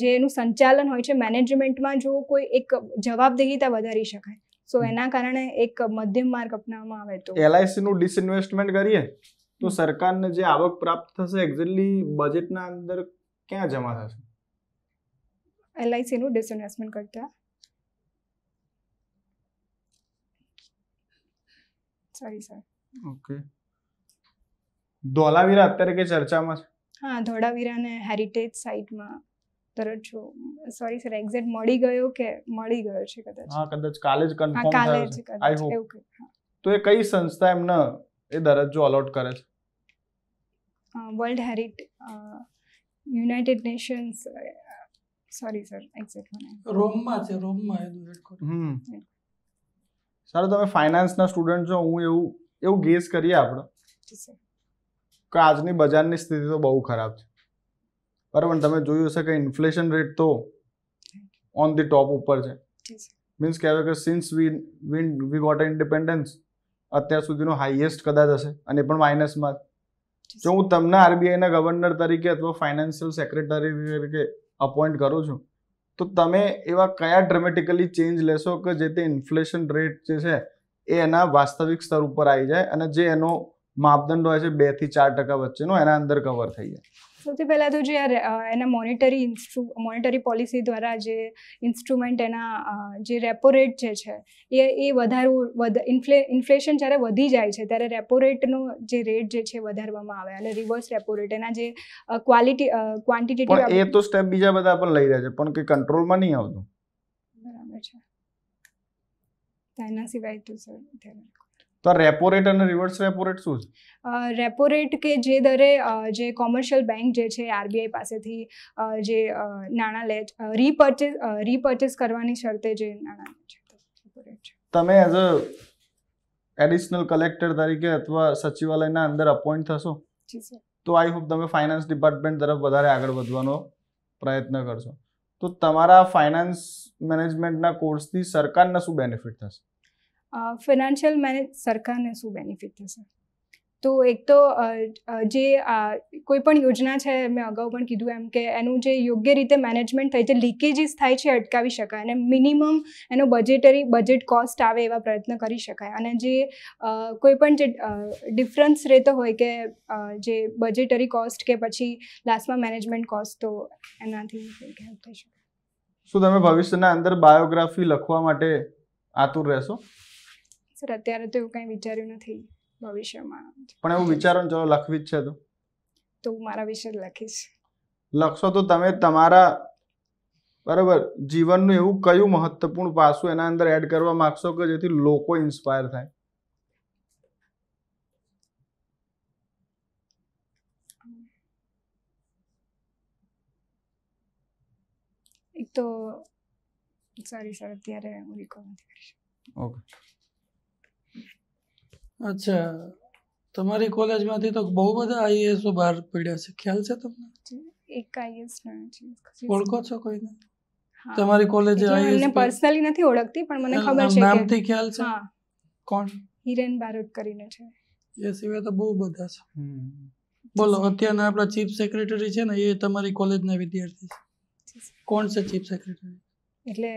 જે એનું સંચાલન હોય છે મેનેજમેન્ટમાં જો કોઈ એક જવાબદેહિતા વધારી શકાય સો એના કારણે એક મધ્યમ માર્ગ અપનાવવામાં આવે તો એલઆઈસીનું ડિસઇન્વેસ્ટમેન્ટ કરીએ તો સરકારને જે આવક પ્રાપ્ત થશે એક્ઝેક્ટલી બજેટના અંદર ક્યાં જમા થશે એલઆઈસીનું ડિસઇન્વેસ્ટમેન્ટ કરતા સોરી સર ઓકે ધોલાવીરા અત્યારે કે ચર્ચામાં છે હા ધોળાવીરા ને હેરિટેજ સાઇટમાં તરત જો સોરી સર એક્ઝેક્ટ મળી ગયો કે મળી ગયો છે કદાચ હા કદાચ કાલે જ કન્ફર્મ થશે આઈ હોપ તો એ કઈ સંસ્થા એમને એ દરજ્જો અલોટ કરે છે world heritage United Nations sorry sir exact મને રોમમાં છે રોમમાં એનું હેડક્વાર્ટર હમ તમે ફાઇનાન્સના સ્ટુડન્ટ છો હું એવું એવું ગેસ કરીએ આપણે કે આજની બજારની સ્થિતિ તો બહુ ખરાબ છે બરાબર તમે જોયું હશે કે ઇન્ફ્લેશન રેટ તો ઓન ધી ટોપ ઉપર છે મીન્સ કહેવાય કે since we win we got independence અત્યાર સુધીનો હાઈએસ્ટ કદાચ હશે અને પણ માઇનસમાં જો હું તમને આરબીઆઈના ગવર્નર તરીકે અથવા ફાઇનાન્શિયલ સેક્રેટરી તરીકે અપોઇન્ટ કરું છું તો તમે એવા કયા ડ્રામેટિકલી ચેન્જ લેશો કે જે તે ઇન્ફ્લેશન રેટ જે છે એ એના વાસ્તવિક સ્તર ઉપર આવી જાય અને જે એનો માપદંડ હોય છે બેથી ચાર ટકા વચ્ચેનો એના અંદર કવર થઈ જાય સૌથી પહેલાં તો જે આ એના મોનિટરી ઇન્સ્ટ્રુ મોનિટરી પોલિસી દ્વારા જે ઇન્સ્ટ્રુમેન્ટ એના જે રેપો રેટ જે છે એ એ વધારવું ઇન્ફ્લે ઇન્ફ્લેશન જ્યારે વધી જાય છે ત્યારે રેપો રેટનો જે રેટ જે છે વધારવામાં આવે અને રિવર્સ રેપો રેટ એના જે ક્વોલિટી ક્વોન્ટિટી એ તો સ્ટેપ બીજા બધા પણ લઈ રહ્યા છે પણ કે કંટ્રોલમાં નહીં આવતું બરાબર છે તેના સિવાય તો સર તો રેપો રેટ અને રિવર્સ રેપો રેટ શું છે રેપો રેટ કે જે દરે જે કોમર્શિયલ બેંક જે છે આરબીઆઈ પાસેથી જે નાણાં લે રીપર્ચેસ રીપર્ચેસ કરવાની શરતે જે નાણાં લે છે તમે એઝ અ એડિશનલ કલેક્ટર તરીકે અથવા સચિવાલયના અંદર અપોઇન્ટ થશો તો આઈ હોપ તમે ફાઇનાન્સ ડિપાર્ટમેન્ટ તરફ વધારે આગળ વધવાનો પ્રયત્ન કરશો તો તમારા ફાઇનાન્સ મેનેજમેન્ટના કોર્સથી સરકારના શું બેનિફિટ થશે ફિનાન્શિયલ મેનેજ સરકારને શું બેનિફિટ થશે તો એક તો જે કોઈ પણ યોજના છે મેં અગાઉ પણ કીધું એમ કે એનું જે યોગ્ય રીતે મેનેજમેન્ટ થાય છે લીકેજીસ થાય છે અટકાવી શકાય અને મિનિમમ એનો બજેટરી બજેટ કોસ્ટ આવે એવા પ્રયત્ન કરી શકાય અને જે કોઈ પણ જે ડિફરન્સ રહેતો હોય કે જે બજેટરી કોસ્ટ કે પછી લાસ્ટમાં મેનેજમેન્ટ કોસ્ટ તો એનાથી હેલ્પ થઈ શકે શું તમે ભવિષ્યના અંદર બાયોગ્રાફી લખવા માટે આતુર રહેશો સર અત્યારે તો એવું કંઈ વિચાર્યું નથી ભવિષ્યમાં પણ એવું વિચારો ચલો લખવી જ છે તો તો હું મારા વિશે જ લખીશ લખશો તો તમે તમારા બરાબર જીવનનું એવું કયું મહત્વપૂર્ણ પાસું એના અંદર એડ કરવા માંગશો કે જેથી લોકો ઇન્સ્પાયર થાય એક તો સોરી સર અત્યારે હું રિકોલ નથી કરી ઓકે અચ્છા તમારી કોલેજમાંથી તો બહુ બધા આઈએએસો બહાર પડ્યા છે ખ્યાલ છે તમને એક આઈએએસ ઓળખો છો કોઈને તમારી કોલેજે આઈએએસ પર્સનલી નથી ઓળખતી પણ મને ખબર છે નામથી ખ્યાલ છે કોણ હિરેન બારોટ કરીને છે એ સિવાય તો બહુ બધા છે બોલો અત્યારના આપણા ચીફ સેક્રેટરી છે ને એ તમારી કોલેજના વિદ્યાર્થી છે કોણ છે ચીફ સેક્રેટરી એટલે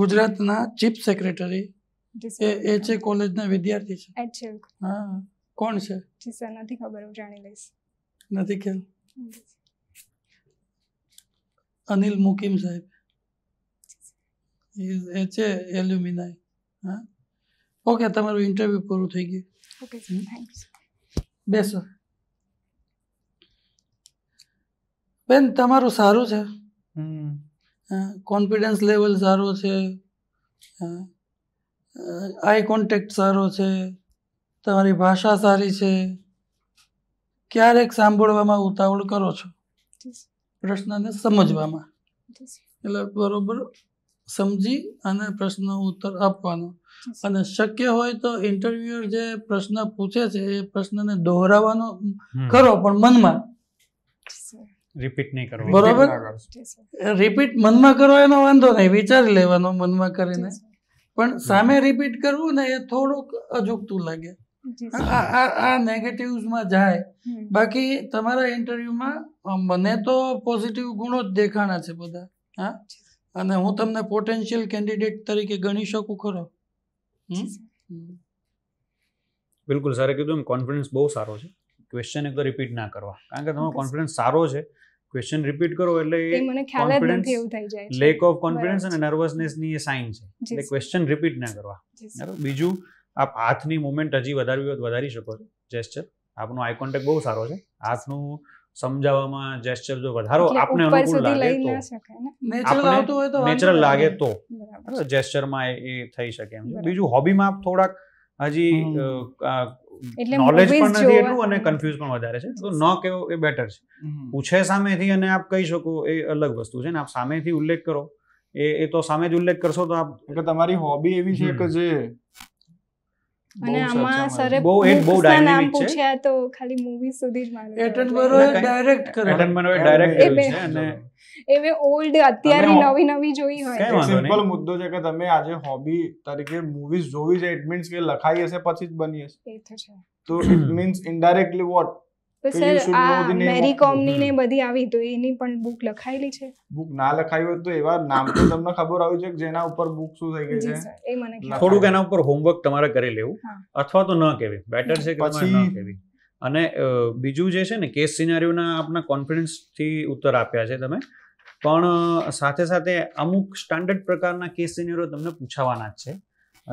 ગુજરાતના ચીફ સેક્રેટરી એ છે કોલેજના વિદ્યાર્થી છે એચએલ હા કોણ છે જી સર નથી ખબર હું જાણી લઈશ નથી ખ્યાલ અનિલ મુકીમ સાહેબ એ છે એલ્યુમિનાઈ હા ઓકે તમારું ઇન્ટરવ્યુ પૂરું થઈ ગયું ઓકે સર થેન્ક યુ બેસો બેન તમારું સારું છે કોન્ફિડન્સ લેવલ સારું છે હા આઈ કોન્ટેક્ટ સારો છે તમારી ભાષા સારી છે ક્યારેક સાંભળવામાં ઉતાવળ કરો છો પ્રશ્નને સમજવામાં એટલે બરોબર સમજી અને પ્રશ્નનો ઉત્તર આપવાનો અને શક્ય હોય તો ઇન્ટરવ્યુઅર જે પ્રશ્ન પૂછે છે એ પ્રશ્નને દોહરાવાનો કરો પણ મનમાં રિપીટ નહીં કરો બરોબર રિપીટ મનમાં કરો એનો વાંધો નહીં વિચારી લેવાનો મનમાં કરીને પણ સામે રિપીટ કરવું ને એ થોડુંક અજુગતું લાગે આ નેગેટિવ્સમાં જાય બાકી તમારા ઇન્ટરવ્યુમાં મને તો પોઝિટિવ ગુણો જ દેખાણા છે બધા હા અને હું તમને પોટેન્શિયલ કેન્ડિડેટ તરીકે ગણી શકું ખરો બિલકુલ સર કીધું કોન્ફિડન્સ બહુ સારો છે ક્વેશ્ચન એક તો રિપીટ ના કરવા કારણ કે તમારો કોન્ફિડન્સ સારો છે ક્વેશ્ચન રિપીટ કરો એટલે એ મને ખ્યાલ જ નથી એવું થઈ જાય લેક ઓફ કોન્ફિડન્સ અને નર્વસનેસ ની એ સાઇન છે એટલે ક્વેશ્ચન રિપીટ ના કરવા બરાબર બીજું આપ હાથની મુમેન્ટ હજી વધારવી હોય વધારી શકો છો જેસ્ચર આપનો આઈ કોન્ટેક્ટ બહુ સારો છે હાથનું સમજાવવામાં જેસ્ચર જો વધારો આપને અનુકૂળ લાગે તો નેચરલ લાગે તો જેસ્ચરમાં એ થઈ શકે એમ બીજું હોબીમાં આપ થોડાક હજી નોલેજ પણ નથી એટલું અને કન્ફ્યુઝ પણ વધારે છે તો ન કેવો એ બેટર છે પૂછે સામેથી અને આપ કહી શકો એ અલગ વસ્તુ છે ને આપ સામેથી ઉલ્લેખ કરો એ એ તો સામે જ ઉલ્લેખ કરશો તો આપ એટલે તમારી હોબી એવી છે કે જે અને આમાં સરે બહુ નામ પૂછ્યા તો ખાલી મૂવી સુધી જ માનું એટનબરોએ ડાયરેક્ટ કર્યું એટનબરોએ ડાયરેક્ટ છે અને એવે ઓલ્ડ અત્યારે નવી નવી જોઈ હોય સિમ્પલ મુદ્દો છે કે તમે આજે હોબી તરીકે મૂવીઝ જોવી છે ઇટ મીન્સ કે લખાઈ હશે પછી જ બની હશે એ તો છે તો it means indirectly what sir આ મેરી કોમની ને બધી આવી તો એની પણ બુક લખાયેલી છે બુક ના લખાઈ હોય તો એવા નામ તો તમને ખબર આવ્યું છે જેના ઉપર બુક શું થઈ ગઈ છે એ મને થોડુંક એના ઉપર હોમવર્ક તમારે કરી લેવું અથવા તો ન કહેવી બેટર છે કે ન કહેવી અને બીજું જે છે ને કેસ સિનારીઓના આપના કોન્ફિડન્સથી ઉત્તર આપ્યા છે તમે પણ સાથે સાથે અમુક સ્ટાન્ડર્ડ પ્રકારના કેસ સિનેરો તમને પૂછાવાના જ છે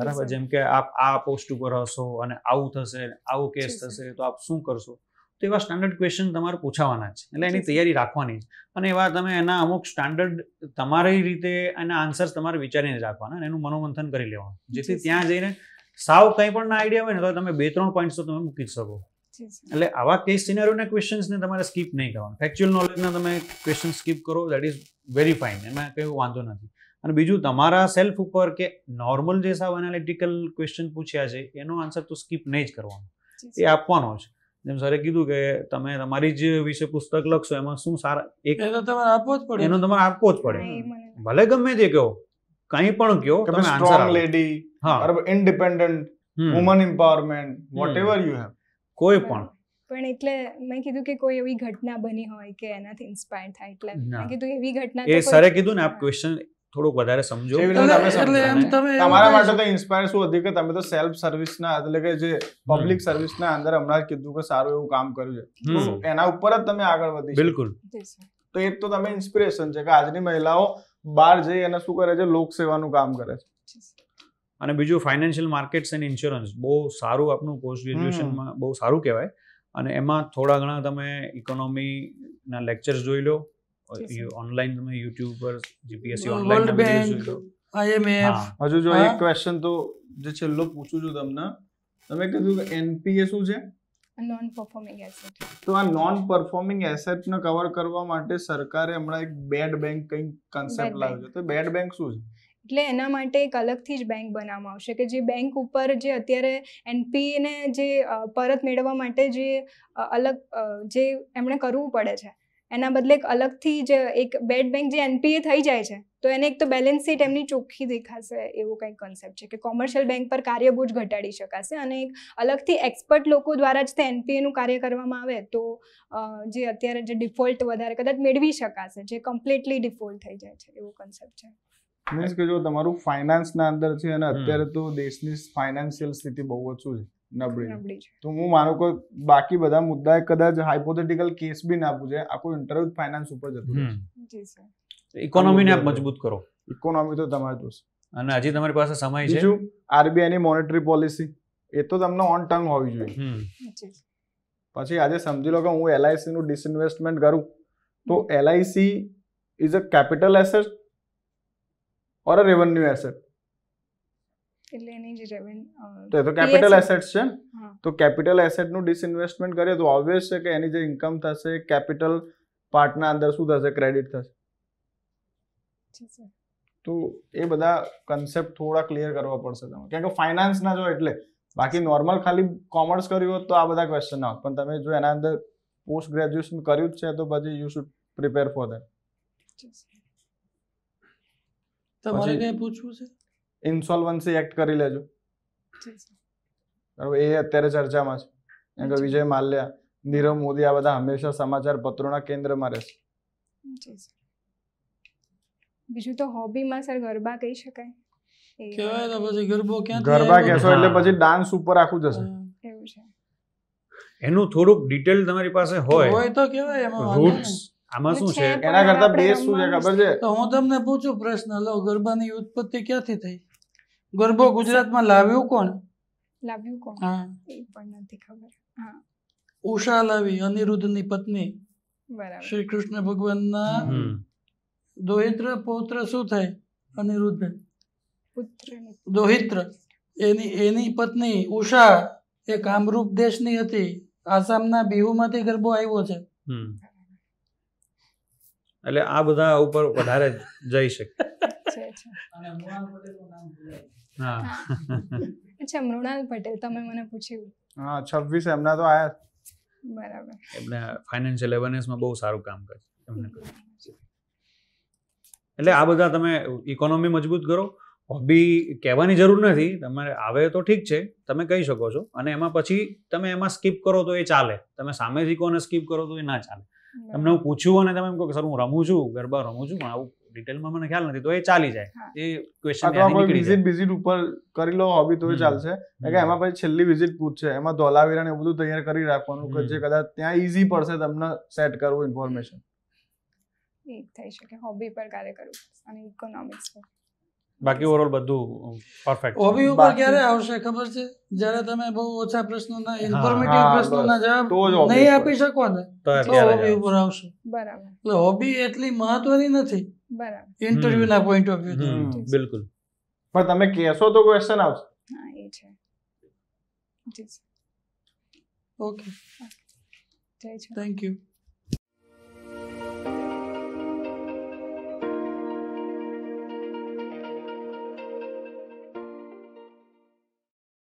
બરાબર જેમ કે આપ આ પોસ્ટ ઉપર હશો અને આવું થશે આવો કેસ થશે તો આપ શું કરશો તો એવા સ્ટાન્ડર્ડ ક્વેશ્ચન તમારે પૂછાવાના છે એટલે એની તૈયારી રાખવાની છે અને એવા તમે એના અમુક સ્ટાન્ડર્ડ તમારી રીતે એના આન્સર્સ તમારે વિચારીને રાખવાના એનું મનોમંથન કરી લેવાનું જેથી ત્યાં જઈને સાવ કંઈ પણ ના આઈડિયા હોય ને તો તમે બે ત્રણ પોઈન્ટ્સ તો તમે મૂકી શકો એટલે આવા કેસ સિનારીઓના ક્વેશ્ચન્સને તમારે સ્કીપ નહીં કરવાનું ફેક્ચ્યુઅલ નોલેજના તમે ક્વેશ્ચન સ્કીપ કરો દેટ ઇઝ વેરી ફાઇન એમાં કંઈ વાંધો નથી અને બીજું તમારા સેલ્ફ ઉપર કે નોર્મલ જે સાવ એનાલિટિકલ ક્વેશ્ચન પૂછ્યા છે એનો આન્સર તો સ્કીપ નહીં જ કરવાનો એ આપવાનો છે જેમ સરે કીધું કે તમે તમારી જ વિશે પુસ્તક લખશો એમાં શું સારા એક એનો તમારે આપવો જ પડે એનો તમારે આપવો જ પડે ભલે ગમે તે કહો કઈ પણ કયો તમે સ્ટ્રોંગ લેડી હા independent woman empowerment whatever you have કોઈ પણ પણ એટલે મેં કીધું કે કોઈ એવી ઘટના બની હોય કે એનાથી ઇન્સ્પાયર થાય એટલે મેં કીધું એવી ઘટના એ સરે કીધું ને આપ ક્વેશ્ચન થોડુંક વધારે સમજો તમારા માટે તો ઇન્સ્પાયર શું હતી કે તમે તો સેલ્ફ સર્વિસના એટલે કે જે પબ્લિક સર્વિસના અંદર હમણાં કીધું કે સારું એવું કામ કર્યું છે એના ઉપર જ તમે આગળ વધી બિલકુલ તો એક તો તમે ઇન્સ્પિરેશન છે કે આજની મહિલાઓ બહાર જઈ અને શું કરે છે લોક સેવાનું કામ કરે છે અને બીજું ફાઇનાન્શિયલ માર્કેટ્સ એન્ડ ઇન્સ્યોરન્સ બહુ સારું આપનું પોસ્ટ ગ્રેજ્યુએશનમાં બહુ સારું કહેવાય અને એમાં થોડા ઘણા તમે ઇકોનોમીના લેક્ચર્સ જોઈ લો ઓનલાઈન તમે યુટ્યુબ પર GPSC online World Bank IMF હજુ જો એક ક્વેશ્ચન તો જે છેલ્લો પૂછું છું તમને તમે કીધું કે એનપીએ શું છે નોન પરફોર્મિંગ એસેટ તો આ નોન પરફોર્મિંગ એસેટ ને કવર કરવા માટે સરકારે હમણાં એક બેડ બેંક કઈ કન્સેપ્ટ લાવ્યો તો બેડ બેંક શું છે એટલે એના માટે એક અલગથી જ બેંક બનાવવામાં આવશે કે જે બેંક ઉપર જે અત્યારે ને જે પરત મેળવવા માટે જે અલગ જે એમણે કરવું પડે છે એના બદલે એક અલગથી જે એક બેડ બેંક જે એનપીએ થઈ જાય છે તો એને એક તો બેલેન્સ શીટ એમની ચોખ્ખી દેખાશે એવો કંઈક કન્સેપ્ટ છે કે કોમર્શિયલ બેંક પર કાર્યબોજ ઘટાડી શકાશે અને એક અલગથી એક્સપર્ટ લોકો દ્વારા જ તે એનપીએનું કાર્ય કરવામાં આવે તો જે અત્યારે જે ડિફોલ્ટ વધારે કદાચ મેળવી શકાશે જે કમ્પ્લીટલી ડિફોલ્ટ થઈ જાય છે એવો કન્સેપ્ટ છે મીન્સ કે જો તમારું ફાઇનાન્સના અંદર છે અને અત્યારે તો દેશની ફાઇનાન્શિયલ સ્થિતિ બહુ ઓછું છે નબળી તો હું માનું કોઈ બાકી બધા મુદ્દા કદાચ હાઇપોથેટિકલ કેસ બી ના પૂછે આખું ઇન્ટરવ્યુ ફાઇનાન્સ ઉપર જતું ઇકોનોમીને આપ મજબૂત કરો ઇકોનોમી તો તમારે જોશે અને હજી તમારી પાસે સમય છે બીજું આરબીઆઈ મોનેટરી પોલિસી એ તો તમને ઓન ટંગ હોવી જોઈએ પછી આજે સમજી લો કે હું એલઆઈસી નું ડિસઇન્વેસ્ટમેન્ટ કરું તો LIC is a capital asset or a revenue asset એટલે એની જ રેવન્યુ તો એ તો કેપિટલ એસેટ્સ છે તો કેપિટલ એસેટનું ડિસઇન્વેસ્ટમેન્ટ કરીએ તો ઓબ્વિયસ છે કે એની જે ઇન્કમ થશે કેપિટલ પાર્ટના અંદર શું થશે ક્રેડિટ થશે તો એ બધા કન્સેપ્ટ થોડા ક્લિયર કરવા પડશે તમે કેમ કે ફાઇનાન્સ ના જો એટલે બાકી નોર્મલ ખાલી કોમર્સ કર્યું હોત તો આ બધા ક્વેશ્ચન આવત પણ તમે જો એના અંદર પોસ્ટ ગ્રેજ્યુએશન કર્યું જ છે તો પછી you should prepare for that તમારે કઈ પૂછવું છે ઇન્સોલ્વન્સી એક્ટ કરી લેજો બરાબર એ અત્યારે ચર્ચામાં છે કારણ કે વિજય માલ્યા નીરવ મોદી આ બધા હંમેશા સમાચાર પત્રોના કેન્દ્રમાં રહેશે બીજું તો હોબીમાં સર ગરબા કહી શકાય ગરબા કહેશો એટલે પછી ડાન્સ ઉપર આખું જશે એવું છે એનું થોડુંક ડિટેલ તમારી પાસે હોય તો કહેવાય આમાં શું છે એના કરતા બેઝ શું છે ખબર છે તો હું તમને પૂછું પ્રશ્ન લો ગરબાની ઉત્પત્તિ ક્યાંથી થઈ ગરબો ગુજરાતમાં લાવ્યું કોણ લાવ્યું કોણ હા એ પણ નથી ખબર હા ઉષા લાવી અનિરુદ્ધની પત્ની બરાબર શ્રી કૃષ્ણ ભગવાનના દોહિત્ર પૌત્ર શું થાય અનિરુદ્ધ પુત્ર દોહિત્ર એની એની પત્ની ઉષા એ કામરૂપ દેશની હતી આસામના બિહુમાંથી ગરબો આવ્યો છે એટલે આ બધા ઉપર વધારે જઈ શકે હા અચ્છા મૃણાલ પટેલ તમે મને પૂછ્યું હા છવ્વીસ એમના તો આયા બરાબર એમને ફાઇનાન્શિયલ અવેરનેસમાં બહુ સારું કામ કરે એમને એટલે આ બધા તમે ઇકોનોમી મજબૂત કરો હોબી કહેવાની જરૂર નથી તમારે આવે તો ઠીક છે તમે કહી શકો છો અને એમાં પછી તમે એમાં સ્કીપ કરો તો એ ચાલે તમે સામે શીખો અને સ્કીપ કરો તો એ ના ચાલે તમને હું પૂછ્યું અને તમે એમ કહો કે સર હું રમું છું ગરબા રમું છું પણ આવું ડિટેલમાં મને ખ્યાલ નથી તો એ ચાલી જાય એ ક્વેશ્ચન વિઝિટ વિઝિટ ઉપર કરી લો હોબી તો ચાલશે કે એમાં પછી છેલ્લી વિઝિટ પૂછશે એમાં ધોલાવીરા ને એવું બધું તૈયાર કરી રાખવાનું કે જે કદાચ ત્યાં ઈઝી પડશે તમને સેટ કરવું ઇન્ફોર્મેશન થઈ શકે હોબી પર કાર્ય કરવું અને ઇકોનોમિક્સ બાકી ઓવરઓલ બધું પરફેક્ટ હોબી ઉપર ક્યારે આવશે ખબર છે જ્યારે તમે બહુ ઓછા પ્રશ્નોના ઇન્ફોર્મેટિવ પ્રશ્નોના જવાબ નહીં આપી શકો ને તો હોબી ઉપર આવશે બરાબર એટલે હોબી એટલી મહત્વની નથી બરાબર ઇન્ટરવ્યુના પોઈન્ટ ઓફ વ્યૂ બિલકુલ પણ તમે કહેશો તો ક્વેશ્ચન આવશે હા એ છે ઓકે થેન્ક યુ